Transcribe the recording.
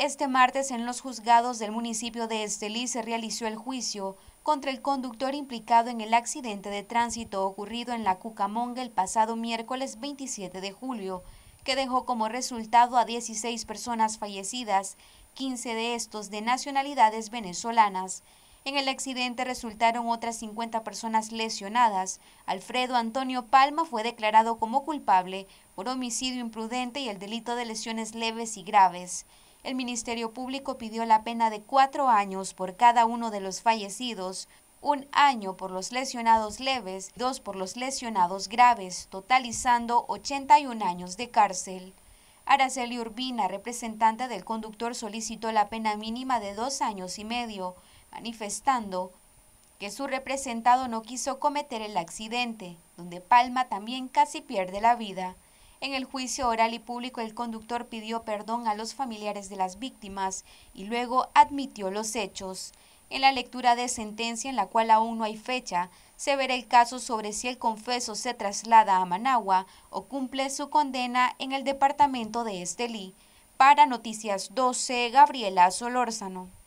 Este martes en los juzgados del municipio de Estelí se realizó el juicio contra el conductor implicado en el accidente de tránsito ocurrido en la Cucamonga el pasado miércoles 27 de julio, que dejó como resultado a 16 personas fallecidas, 15 de estos de nacionalidades venezolanas. En el accidente resultaron otras 50 personas lesionadas. Alfredo Antonio Palma fue declarado como culpable por homicidio imprudente y el delito de lesiones leves y graves. El Ministerio Público pidió la pena de cuatro años por cada uno de los fallecidos, un año por los lesionados leves, dos por los lesionados graves, totalizando 81 años de cárcel. Araceli Urbina, representante del conductor, solicitó la pena mínima de dos años y medio, manifestando que su representado no quiso cometer el accidente, donde Palma también casi pierde la vida. En el juicio oral y público, el conductor pidió perdón a los familiares de las víctimas y luego admitió los hechos. En la lectura de sentencia, en la cual aún no hay fecha, se verá el caso sobre si el confeso se traslada a Managua o cumple su condena en el departamento de Estelí. Para Noticias 12, Gabriela Solórzano.